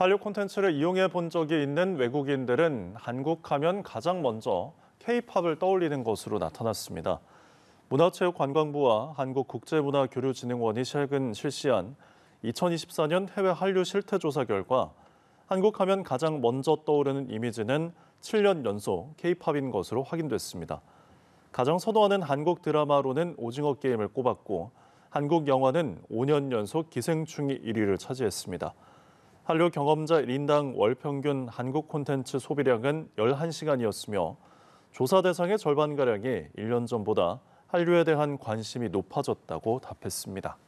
한류 콘텐츠를 이용해 본 적이 있는 외국인들은 한국 하면 가장 먼저 K-팝을 떠올리는 것으로 나타났습니다. 문화체육관광부와 한국국제문화교류진흥원이 최근 실시한 2024년 해외 한류 실태조사 결과 한국 하면 가장 먼저 떠오르는 이미지는 7년 연속 K-팝인 것으로 확인됐습니다. 가장 선호하는 한국 드라마로는 오징어 게임을 꼽았고 한국 영화는 5년 연속 기생충이 1위를 차지했습니다. 한류 경험자 1인당 월 평균 한국 콘텐츠 소비량은 11시간이었으며 조사 대상의 절반가량이 1년 전보다 한류에 대한 관심이 높아졌다고 답했습니다.